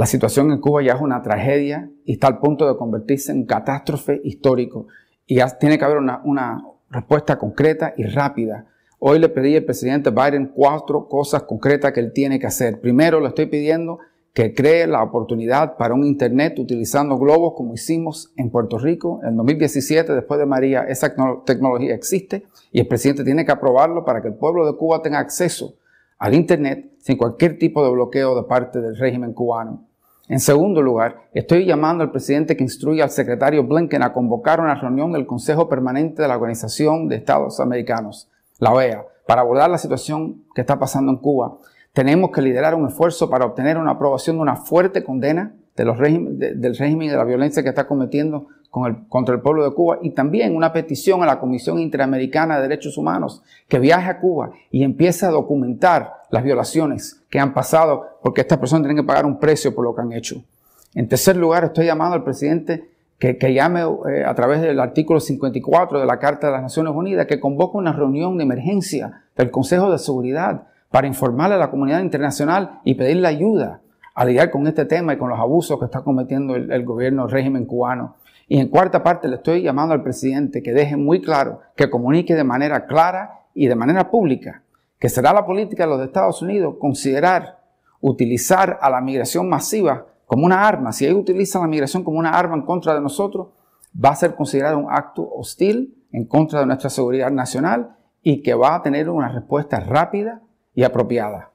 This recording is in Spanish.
La situación en Cuba ya es una tragedia y está al punto de convertirse en catástrofe histórico y ya tiene que haber una, una respuesta concreta y rápida. Hoy le pedí al presidente Biden cuatro cosas concretas que él tiene que hacer. Primero, le estoy pidiendo que cree la oportunidad para un Internet utilizando globos como hicimos en Puerto Rico en 2017 después de María. Esa tecnología existe y el presidente tiene que aprobarlo para que el pueblo de Cuba tenga acceso al Internet sin cualquier tipo de bloqueo de parte del régimen cubano. En segundo lugar, estoy llamando al presidente que instruya al secretario Blinken a convocar una reunión del Consejo Permanente de la Organización de Estados Americanos, la OEA, para abordar la situación que está pasando en Cuba. Tenemos que liderar un esfuerzo para obtener una aprobación de una fuerte condena del régimen y de la violencia que está cometiendo contra el pueblo de Cuba y también una petición a la Comisión Interamericana de Derechos Humanos que viaje a Cuba y empiece a documentar las violaciones que han pasado porque estas personas tienen que pagar un precio por lo que han hecho. En tercer lugar, estoy llamando al presidente que, llame eh, a través del artículo 54 de la Carta de las Naciones Unidas, que convoque una reunión de emergencia del Consejo de Seguridad para informarle a la comunidad internacional y pedirle ayuda a lidiar con este tema y con los abusos que está cometiendo el, gobierno, régimen cubano. Y en cuarta parte le estoy llamando al presidente que deje muy claro, que comunique de manera clara y de manera pública, que será la política de los Estados Unidos considerar utilizar a la migración masiva como una arma. Si ellos utilizan la migración como una arma en contra de nosotros, va a ser considerado un acto hostil en contra de nuestra seguridad nacional y que va a tener una respuesta rápida y apropiada.